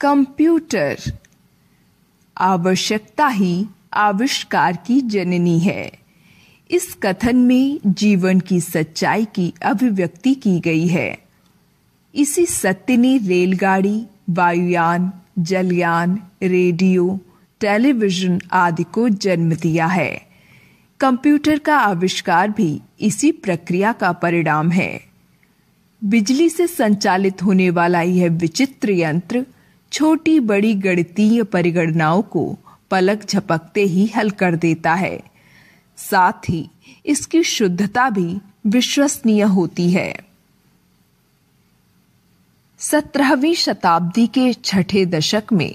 Computer आवश्यकता ही आविष्कार की जननी है इस कथन में जीवन की सच्चाई की अभिव्यक्ति की गई है इसी सत्य ने रेलगाड़ी वायुयान जलयान रेडियो टेलीविजन आदि को जन्म दिया है कंप्यूटर का आविष्कार भी इसी प्रक्रिया का परिणाम है बिजली से संचालित होने वाला यह विचित्र यंत्र छोटी बड़ी गणितीय परिगणनाओं को पलक झपकते ही हल कर देता है साथ ही इसकी शुद्धता भी विश्वसनीय होती है सत्रहवीं शताब्दी के छठे दशक में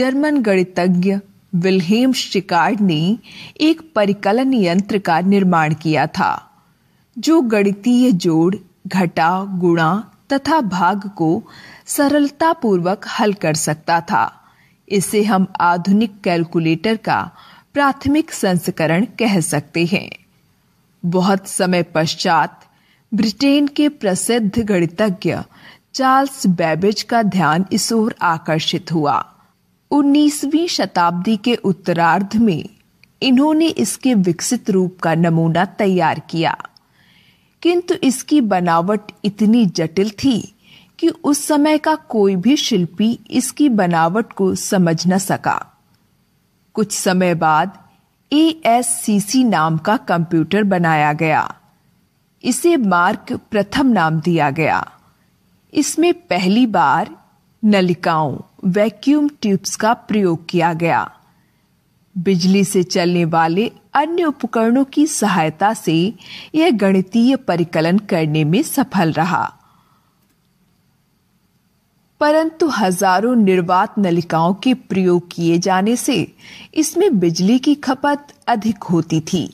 जर्मन गणितज्ञ विल्हेम शिकार्ड ने एक परिकलन यंत्र का निर्माण किया था जो गणितीय जोड़ घटा गुणा तथा भाग को सरलता पूर्वक हल कर सकता था इसे हम आधुनिक कैलकुलेटर का प्राथमिक संस्करण कह सकते हैं बहुत समय पश्चात ब्रिटेन के प्रसिद्ध गणितज्ञ चार्ल्स बैबेज का ध्यान इस ओर आकर्षित हुआ 19वीं शताब्दी के उत्तरार्ध में इन्होंने इसके विकसित रूप का नमूना तैयार किया किंतु इसकी बनावट इतनी जटिल थी कि उस समय का कोई भी शिल्पी इसकी बनावट को समझ न सका कुछ समय बाद ए एस सी सी नाम का कंप्यूटर बनाया गया इसे मार्क प्रथम नाम दिया गया इसमें पहली बार नलिकाओं वैक्यूम ट्यूब्स का प्रयोग किया गया बिजली से चलने वाले अन्य उपकरणों की सहायता से यह गणितीय परिकलन करने में सफल रहा परंतु हजारों निर्वात नलिकाओं के प्रयोग किए जाने से इसमें बिजली की खपत अधिक होती थी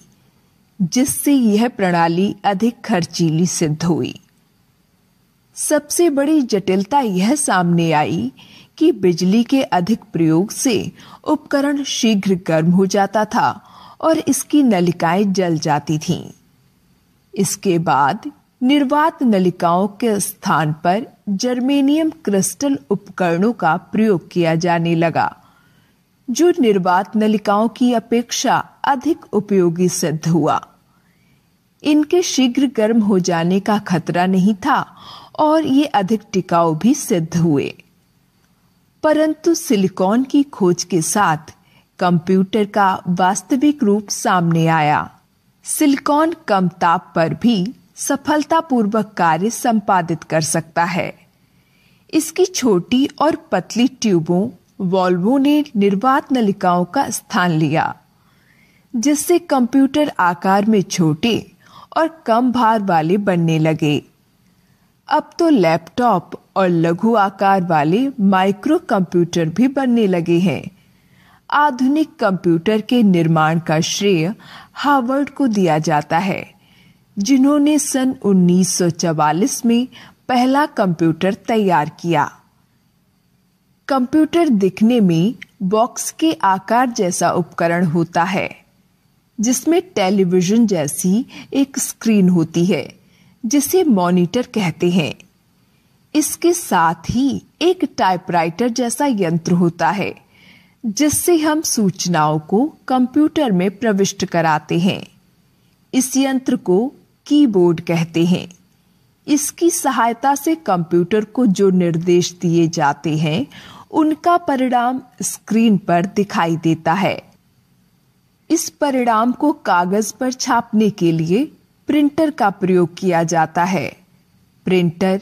जिससे यह प्रणाली अधिक खर्चीली सिद्ध हुई सबसे बड़ी जटिलता यह सामने आई कि बिजली के अधिक प्रयोग से उपकरण शीघ्र गर्म हो जाता था और इसकी नलिकाएं जल जाती थीं। इसके बाद निर्वात नलिकाओं के स्थान पर जर्मेनियम क्रिस्टल उपकरणों का प्रयोग किया जाने लगा जो निर्वात नलिकाओं की अपेक्षा अधिक उपयोगी सिद्ध हुआ इनके शीघ्र गर्म हो जाने का खतरा नहीं था और ये अधिक टिकाऊ भी सिद्ध हुए परंतु सिलिकॉन की खोज के साथ कंप्यूटर का वास्तविक रूप सामने आया सिलिकॉन कम ताप पर भी सफलतापूर्वक कार्य संपादित कर सकता है इसकी छोटी और पतली ट्यूबों वॉल्वो ने निर्वात नलिकाओं का स्थान लिया जिससे कंप्यूटर आकार में छोटे और कम भार वाले बनने लगे अब तो लैपटॉप और लघु आकार वाले माइक्रो कंप्यूटर भी बनने लगे हैं आधुनिक कंप्यूटर के निर्माण का श्रेय हार्वर्ड को दिया जाता है जिन्होंने सन 1944 में पहला कंप्यूटर तैयार किया कंप्यूटर दिखने में बॉक्स के आकार जैसा उपकरण होता है जिसमें टेलीविजन जैसी एक स्क्रीन होती है जिसे मॉनिटर कहते हैं इसके साथ ही एक टाइपराइटर जैसा यंत्र होता है जिससे हम सूचनाओं को कंप्यूटर में प्रविष्ट कराते हैं इस यंत्र को कीबोर्ड कहते हैं इसकी सहायता से कंप्यूटर को जो निर्देश दिए जाते हैं उनका परिणाम स्क्रीन पर दिखाई देता है इस परिणाम को कागज पर छापने के लिए प्रिंटर का प्रयोग किया जाता है प्रिंटर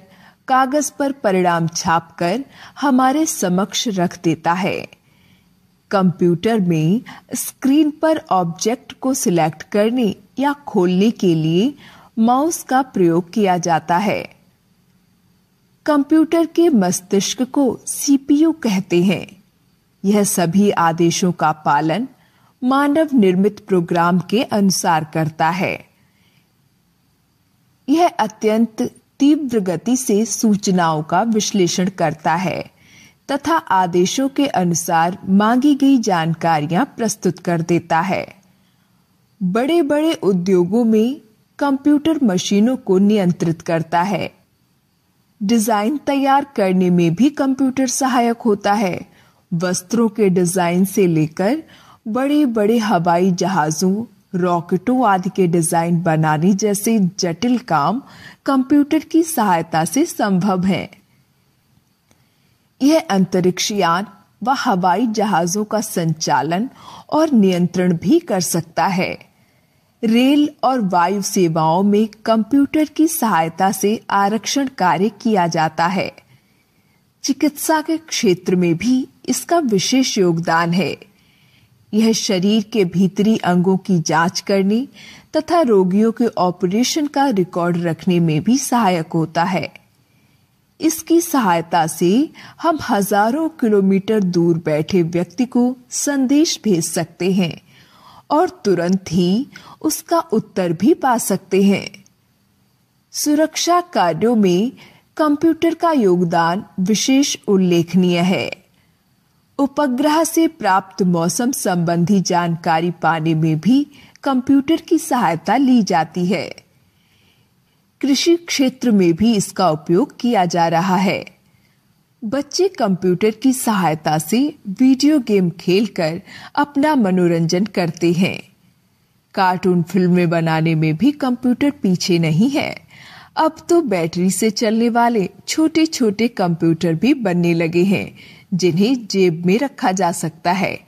कागज पर परिणाम छापकर हमारे समक्ष रख देता है कंप्यूटर में स्क्रीन पर ऑब्जेक्ट को सिलेक्ट करने या खोलने के लिए माउस का प्रयोग किया जाता है कंप्यूटर के मस्तिष्क को सीपीयू कहते हैं यह सभी आदेशों का पालन मानव निर्मित प्रोग्राम के अनुसार करता है यह अत्यंत तीव्र गति से सूचनाओं का विश्लेषण करता है तथा आदेशों के अनुसार मांगी गई जानकारियां प्रस्तुत कर देता है बड़े बड़े उद्योगों में कंप्यूटर मशीनों को नियंत्रित करता है डिजाइन तैयार करने में भी कंप्यूटर सहायक होता है वस्त्रों के डिजाइन से लेकर बड़े बड़े हवाई जहाजों रॉकेटों आदि के डिजाइन बनाने जैसे जटिल काम कंप्यूटर की सहायता से संभव है यह अंतरिक्ष यान व हवाई जहाजों का संचालन और नियंत्रण भी कर सकता है रेल और वायु सेवाओं में कंप्यूटर की सहायता से आरक्षण कार्य किया जाता है चिकित्सा के क्षेत्र में भी इसका विशेष योगदान है यह शरीर के भीतरी अंगों की जांच करने तथा रोगियों के ऑपरेशन का रिकॉर्ड रखने में भी सहायक होता है इसकी सहायता से हम हजारों किलोमीटर दूर बैठे व्यक्ति को संदेश भेज सकते हैं और तुरंत ही उसका उत्तर भी पा सकते हैं सुरक्षा कार्यों में कंप्यूटर का योगदान विशेष उल्लेखनीय है उपग्रह से प्राप्त मौसम संबंधी जानकारी पाने में भी कंप्यूटर की सहायता ली जाती है कृषि क्षेत्र में भी इसका उपयोग किया जा रहा है बच्चे कंप्यूटर की सहायता से वीडियो गेम खेलकर अपना मनोरंजन करते हैं कार्टून फिल्में बनाने में भी कंप्यूटर पीछे नहीं है अब तो बैटरी से चलने वाले छोटे छोटे कंप्यूटर भी बनने लगे हैं जिन्हें जेब में रखा जा सकता है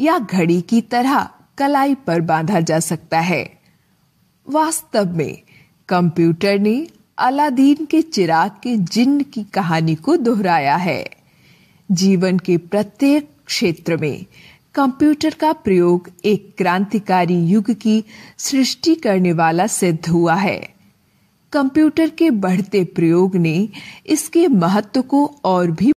या घड़ी की तरह कलाई पर बांधा जा सकता है वास्तव में कंप्यूटर ने अलादीन के चिराग के जिन की कहानी को दोहराया है जीवन के प्रत्येक क्षेत्र में कंप्यूटर का प्रयोग एक क्रांतिकारी युग की सृष्टि करने वाला सिद्ध हुआ है कंप्यूटर के बढ़ते प्रयोग ने इसके महत्व को और भी